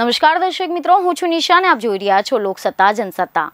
નમસ્કાર દર્શક મિત્રો હું છું નિશાને આપ જોઈ રહ્યા છો લોકસત્તા જનસત્તા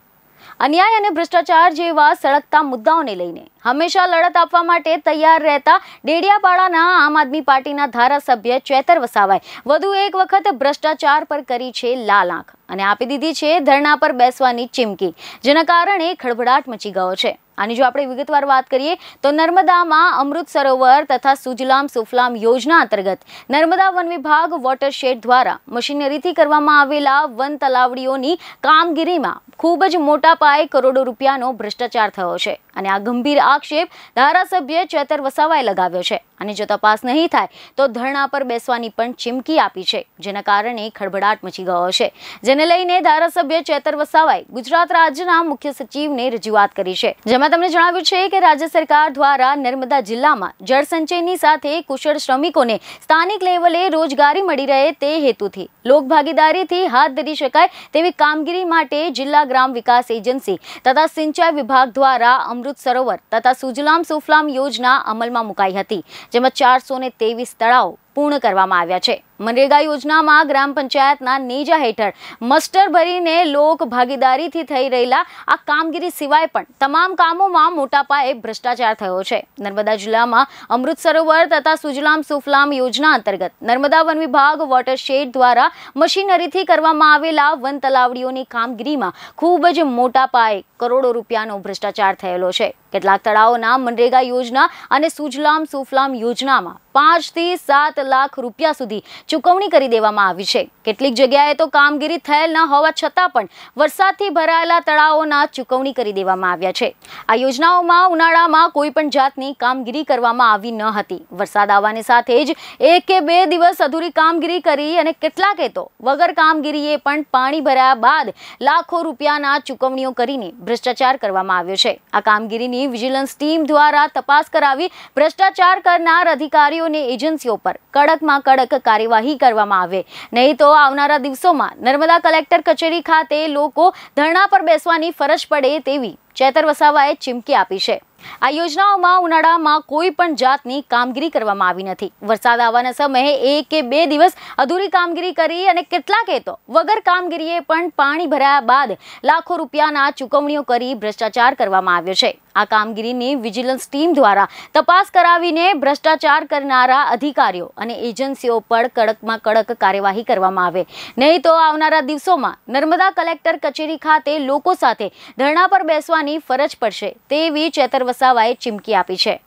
અન્યાય અને ભ્રષ્ટાચાર જેવા સળગતા મુદ્દાઓને લઈને હંમેશા લડત આપવા માટે તૈયાર રહેતા ડેડિયાપાડાના આમ આદમી પાર્ટીના ધારાસભ્ય ચેતર વસાવાય વધુ એક વખત ભ્રષ્ટાચાર પર કરી છે લાલ આંખ અને આપી દીધી છે ધરણા પર બેસવાની ચીમકી જેના કારણે ખળભળાટ મચી ગયો છે આની જો આપણે વિગતવાર વાત કરીએ તો નર્મદામાં અમૃત સરોવર તથા સુજલામ સુફલામ યોજના અંતર્ગત નર્મદા વન વિભાગ વોટરશેડ દ્વારા મશીનરીથી કરવામાં આવેલા વન તલાવડીઓની કામગીરીમાં ખૂબ જ મોટા પાયે કરોડો રૂપિયાનો ભ્રષ્ટાચાર થયો છે અને આ ગંભીર આક્ષેપ ધારાસભ્ય ચેતર વસાવાએ લગાવ્યો છે અને જો તપાસ નહીં થાય તો ધરણા પર બેસવાની પણ ચીમકી આપી છે જેના કારણે ખળભળાટ મચી ગયો છે જેને લઈને ધારાસભ્ય ચેતર વસાવાએ ગુજરાત રાજ્યના મુખ્ય સચિવને રજૂઆત કરી છે જેમાં તેમણે જણાવ્યું છે કે રાજ્ય સરકાર દ્વારા નર્મદા જિલ્લામાં જળસંચયની સાથે કુશળ શ્રમિકોને સ્થાનિક લેવલે રોજગારી મળી રહે તે હેતુથી લોકભાગીદારીથી હાથ ધરી શકાય તેવી કામગીરી માટે જિલ્લા ગ્રામ વિકાસ એજન્સી તથા સિંચાઈ વિભાગ દ્વારા અમૃત સરોવર તથા સુજલામ સુફલામ યોજના અમલમાં મુકાઈ હતી જેમાં ચારસો ને તેવીસ તળાવ પૂર્ણ કરવામાં આવ્યા છે મનરેગા યોજનામાં ગ્રામ પંચાયતના નેજા હેઠળ મસ્ટર ભરીને લોક ભાગીદારીથી થઈ રહેલા આ કામગીરી સિવાય પણ તમામ કામોમાં મોટા પાયે ભ્રષ્ટાચાર થયો છે નર્મદા જિલ્લામાં અમૃત સરોવર તથા સુજલામ સુફલામ યોજના અંતર્ગત નર્મદા વન વિભાગ વોટરશેડ દ્વારા મશીનરીથી કરવામાં આવેલા વન તલાવડીઓની કામગીરીમાં ખૂબ જ મોટા પાયે કરોડો રૂપિયાનો ભ્રષ્ટાચાર થયેલો છે કેટલાક તળાવોના મનરેગા યોજના અને સુજલામ સુફલામ યોજનામાં પાંચથી સાત લાખ રૂપિયા સુધી ચૂકવણી કરી દેવામાં આવી છે કેટલીક જગ્યાએ તો કામગીરી થયેલ ન હોવા છતાં પણ વરસાદથી ભરાયેલા તળાવોના ચૂકવણી કરી દેવામાં આવ્યા છે આ યોજનાઓમાં ઉનાળામાં કોઈ પણ જાતની કામગીરી કરવામાં આવી ન હતી વરસાદ આવવાની સાથે જ એક કે બે દિવસ અધૂરી કામગીરી કરી અને કેટલાકે તો વગર કામગીરીએ પણ પાણી ભરાયા બાદ લાખો રૂપિયાના ચૂકવણીઓ કરીને ભ્રષ્ટાચાર કરવામાં આવ્યો છે આ કામગીરીની હતી વિજિલન્સ ટીમ દ્વારા તપાસ કરાવી ભ્રષ્ટાચાર કરનાર અધિકારીઓને એજન્સીઓ પર કડકમાં કડક કાર્યવાહી કરવામાં આવે નહીં તો આવનારા દિવસોમાં નર્મદા કલેક્ટર કચેરી ખાતે લોકો ધરણા પર બેસવાની ફરજ પડે તેવી ચેતર વસાવાએ ચીમકી આપી છે આ યોજનાઓમાં ઉનાળામાં કોઈ પણ જાતની કામગીરી કરવામાં આવી નથી વરસાદ આવવાના સમયે એક કે બે દિવસ અધૂરી કામગીરી કરી અને કેટલાકે તો વગર કામગીરીએ પણ પાણી ભરાયા બાદ લાખો રૂપિયાના ચૂકવણીઓ કરી ભ્રષ્ટાચાર કરવામાં આવ્યો છે આ કામગીરીની વિજિલન્સ ટીમ દ્વારા તપાસ કરાવીને ભ્રષ્ટાચાર કરનારા અધિકારીઓ અને એજન્સીઓ પર કડકમાં કડક કાર્યવાહી કરવામાં આવે નહીં તો આવનારા દિવસોમાં નર્મદા કલેક્ટર કચેરી ખાતે લોકો સાથે ધરણા પર બેસવાની કરવાની ફરજ પડશે તેવી ચેતર વસાવાએ ચીમકી આપી છે